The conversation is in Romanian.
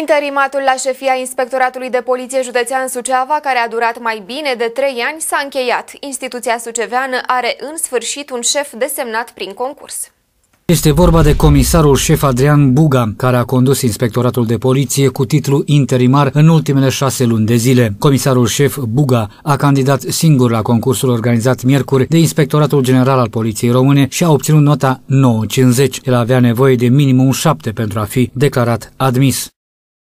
Interimatul la șefia Inspectoratului de Poliție Județean Suceava, care a durat mai bine de trei ani, s-a încheiat. Instituția suceveană are în sfârșit un șef desemnat prin concurs. Este vorba de comisarul șef Adrian Buga, care a condus inspectoratul de poliție cu titlu interimar în ultimele șase luni de zile. Comisarul șef Buga a candidat singur la concursul organizat miercuri de Inspectoratul General al Poliției Române și a obținut nota 9.50. El avea nevoie de minimum 7 pentru a fi declarat admis.